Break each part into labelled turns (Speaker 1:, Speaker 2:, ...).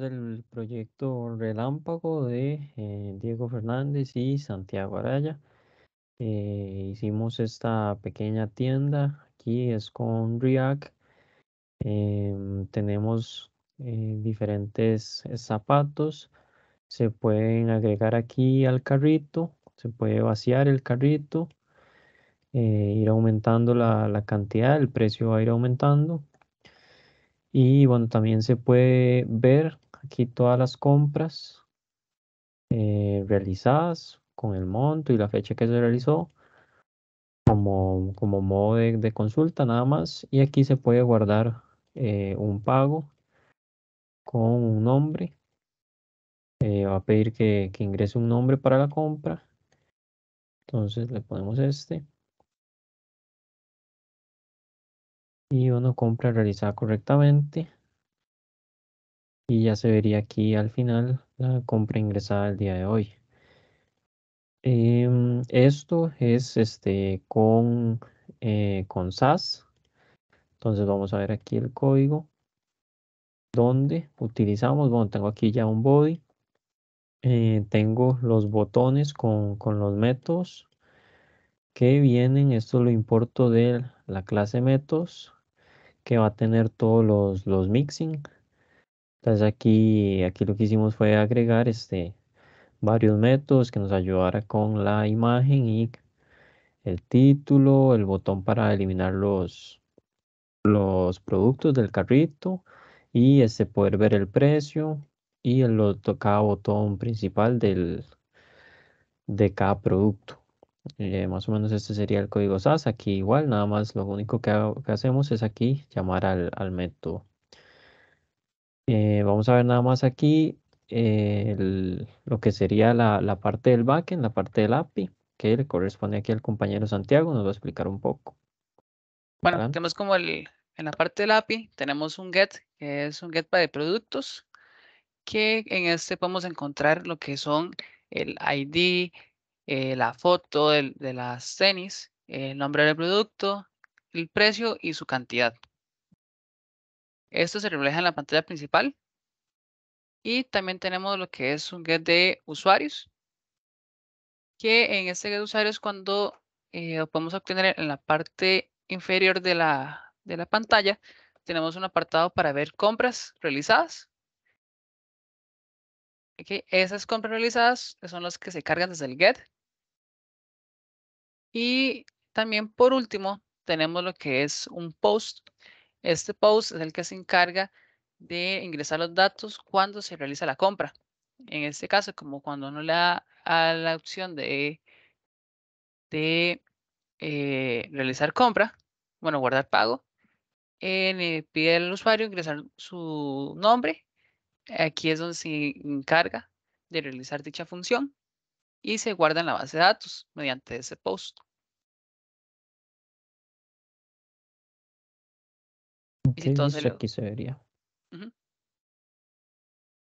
Speaker 1: el proyecto Relámpago de eh, Diego Fernández y Santiago Araya. Eh, hicimos esta pequeña tienda, aquí es con React. Em, tenemos eh, diferentes zapatos, se pueden agregar aquí al carrito, se puede vaciar el carrito, ir aumentando la, la cantidad, el precio va a ir aumentando. Y bueno, también se puede ver aquí todas las compras eh, realizadas con el monto y la fecha que se realizó como, modo de, consulta nada más y aquí se puede guardar eh, un pago con un nombre eh, va a pedir que, que ingrese un nombre para la compra entonces le ponemos este y una compra realizada correctamente y ya se vería aquí al final la compra ingresada el día de hoy. Em, esto es este, con, eh, con SAS. Entonces vamos a ver aquí el código donde utilizamos, bueno, tengo aquí ya un body, eh, tengo los botones con, los métodos que vienen, esto lo importo de la clase métodos que va a tener todos los, los mixing, entonces aquí, aquí lo que hicimos fue agregar este, varios métodos que nos ayudara con la imagen y el título, el botón para eliminar los, productos del carrito y este, poder ver el precio y el otro, cada botón principal del, de cada producto. Eh, más o menos este sería el código SAS. Aquí igual, nada más lo único que, hacemos es aquí llamar al método. Eh, vamos a ver nada más aquí eh, lo que sería la, la, parte del backend, la parte del API, que le corresponde aquí al compañero Santiago, nos va a explicar un poco.
Speaker 2: Bueno, tenemos como el, en la parte del API, tenemos un get, que es un get para de productos, que en este podemos encontrar lo que son el ID, eh, la foto de, de las tenis, el nombre del producto, el precio y su cantidad. Esto se refleja en la pantalla principal. Y también tenemos lo que es un get de usuarios, que en este get de usuarios cuando lo eh, podemos obtener en la parte inferior de la, de la pantalla, tenemos un apartado para ver compras realizadas. Okay. Esas compras realizadas son las que se cargan desde el get. Y también por último tenemos lo que es un post este post es el que se encarga de ingresar los datos cuando se realiza la compra. En este caso, como cuando uno le da a la opción de, eh, realizar compra, bueno, guardar pago, eh, le pide al usuario ingresar su nombre. Aquí es donde se encarga de realizar dicha función y se guarda en la base de datos mediante ese post. Sí, aquí se
Speaker 1: vería.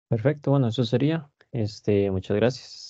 Speaker 1: Perfecto, bueno, eso sería. Este, muchas gracias.